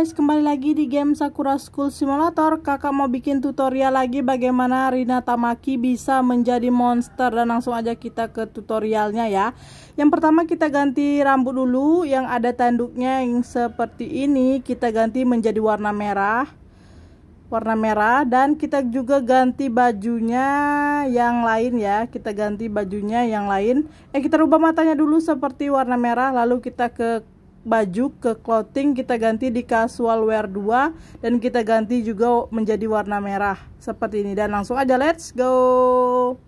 guys, kembali lagi di game Sakura School Simulator Kakak mau bikin tutorial lagi bagaimana Rina Tamaki bisa menjadi monster Dan langsung aja kita ke tutorialnya ya Yang pertama kita ganti rambut dulu Yang ada tanduknya yang seperti ini Kita ganti menjadi warna merah Warna merah Dan kita juga ganti bajunya yang lain ya Kita ganti bajunya yang lain Eh kita rubah matanya dulu seperti warna merah Lalu kita ke baju ke clothing kita ganti di casual wear 2 dan kita ganti juga menjadi warna merah seperti ini dan langsung aja let's go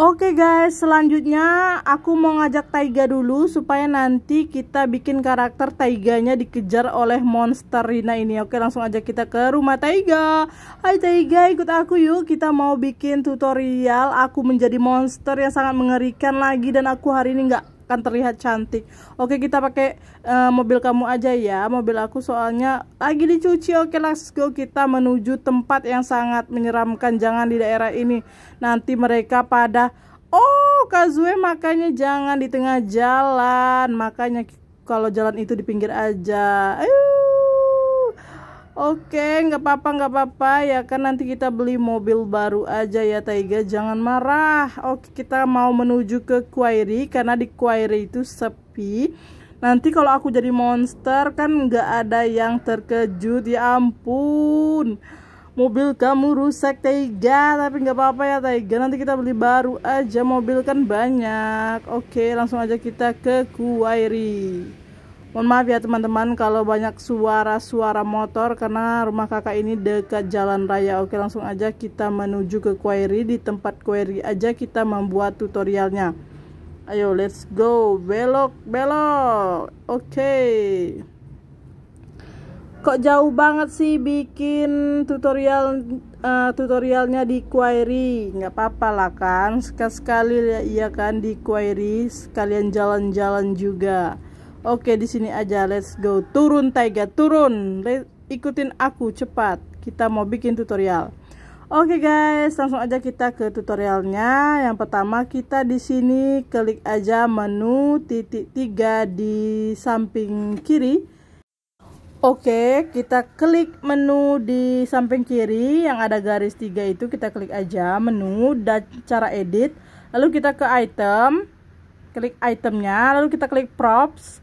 Oke okay guys, selanjutnya aku mau ngajak Taiga dulu supaya nanti kita bikin karakter Taiganya dikejar oleh monster Rina ini. Oke, langsung aja kita ke rumah Taiga. Hai Taiga, ikut aku yuk. Kita mau bikin tutorial aku menjadi monster yang sangat mengerikan lagi dan aku hari ini nggak akan terlihat cantik oke kita pakai uh, mobil kamu aja ya mobil aku soalnya lagi dicuci oke let's go kita menuju tempat yang sangat menyeramkan jangan di daerah ini nanti mereka pada oh Kazue makanya jangan di tengah jalan makanya kalau jalan itu di pinggir aja Ayuh. Oke, nggak apa-apa, nggak apa-apa ya kan nanti kita beli mobil baru aja ya Taiga, jangan marah. Oke, kita mau menuju ke Quarry karena di Quarry itu sepi. Nanti kalau aku jadi monster kan nggak ada yang terkejut. Ya ampun, mobil kamu rusak Taiga, tapi nggak apa-apa ya Taiga. Nanti kita beli baru aja, mobil kan banyak. Oke, langsung aja kita ke Quarry. Mohon maaf ya teman-teman kalau banyak suara-suara motor karena rumah kakak ini dekat jalan raya. Oke langsung aja kita menuju ke query. Di tempat query aja kita membuat tutorialnya. Ayo let's go. Belok, belok. Oke. Okay. Kok jauh banget sih bikin tutorial uh, tutorialnya di query? Nggak apa-apa lah kan. Sekali-sekali ya, iya kan di query. Sekalian jalan-jalan juga. Oke, di sini aja. Let's go. Turun Taiga, turun. Let, ikutin aku cepat. Kita mau bikin tutorial. Oke guys, langsung aja kita ke tutorialnya. Yang pertama kita di sini klik aja menu titik tiga di samping kiri. Oke, kita klik menu di samping kiri yang ada garis tiga itu kita klik aja menu dan cara edit. Lalu kita ke item, klik itemnya, lalu kita klik props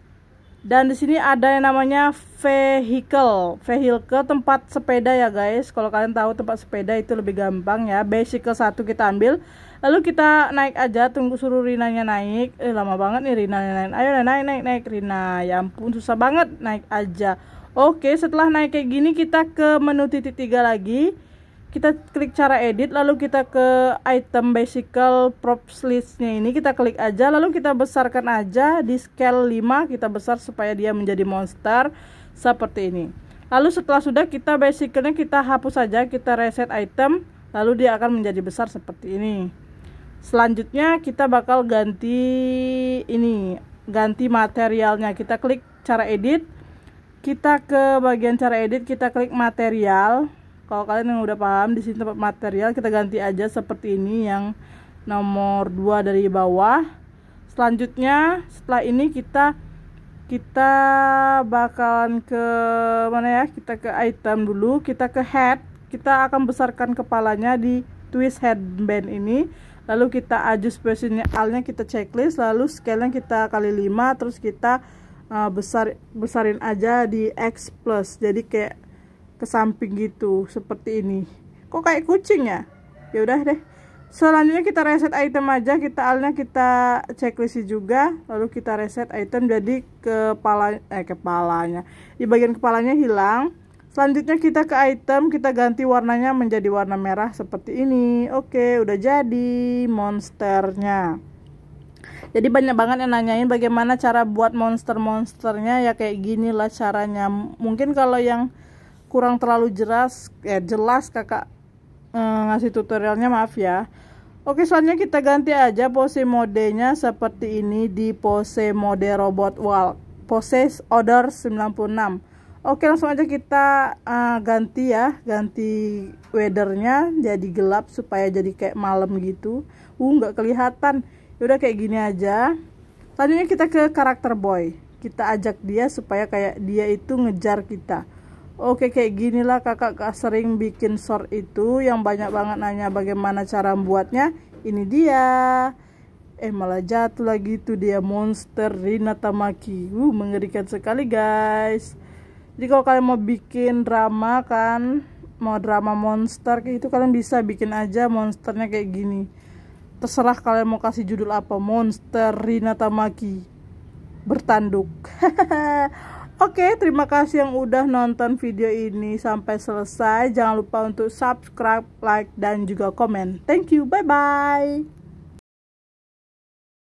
dan di sini ada yang namanya vehicle vehicle tempat sepeda ya guys kalau kalian tahu tempat sepeda itu lebih gampang ya basic satu kita ambil lalu kita naik aja tunggu suruh Rina nya naik eh lama banget nih Rina nya naik ayo naik naik naik Rina ya ampun susah banget naik aja oke setelah naik kayak gini kita ke menu titik tiga lagi kita klik cara edit lalu kita ke item bicycle props listnya ini kita klik aja lalu kita besarkan aja di scale 5 kita besar supaya dia menjadi monster seperti ini lalu setelah sudah kita bicycle kita hapus saja kita reset item lalu dia akan menjadi besar seperti ini selanjutnya kita bakal ganti ini ganti materialnya kita klik cara edit kita ke bagian cara edit kita klik material kalau kalian yang udah paham di sini tempat material kita ganti aja seperti ini yang nomor 2 dari bawah selanjutnya setelah ini kita kita bakalan ke mana ya kita ke item dulu kita ke head kita akan besarkan kepalanya di twist headband ini lalu kita adjust positionnya kita checklist lalu scale-nya kita kali 5 terus kita uh, besar besarin aja di X plus jadi kayak ke samping gitu seperti ini kok kayak kucing ya ya udah deh selanjutnya kita reset item aja kita alnya kita checklist juga lalu kita reset item jadi kepala eh kepalanya di bagian kepalanya hilang selanjutnya kita ke item kita ganti warnanya menjadi warna merah seperti ini oke udah jadi monsternya jadi banyak banget yang nanyain bagaimana cara buat monster-monsternya ya kayak gini lah caranya mungkin kalau yang kurang terlalu jelas eh, jelas kakak eh, ngasih tutorialnya maaf ya Oke soalnya kita ganti aja pose modenya seperti ini di pose mode robot wall pose order 96 Oke langsung aja kita eh, ganti ya ganti weathernya jadi gelap supaya jadi kayak malam gitu uh nggak kelihatan ya udah kayak gini aja selanjutnya kita ke karakter boy kita ajak dia supaya kayak dia itu ngejar kita Oke kayak ginilah kakak sering bikin short itu yang banyak banget nanya bagaimana cara membuatnya ini dia eh malah jatuh lagi itu dia monster Rina Tamaki uh, mengerikan sekali guys jadi kalau kalian mau bikin drama kan mau drama monster kayak itu kalian bisa bikin aja monsternya kayak gini terserah kalian mau kasih judul apa monster Rina Tamaki bertanduk Oke, terima kasih yang udah nonton video ini sampai selesai. Jangan lupa untuk subscribe, like, dan juga komen. Thank you, bye-bye.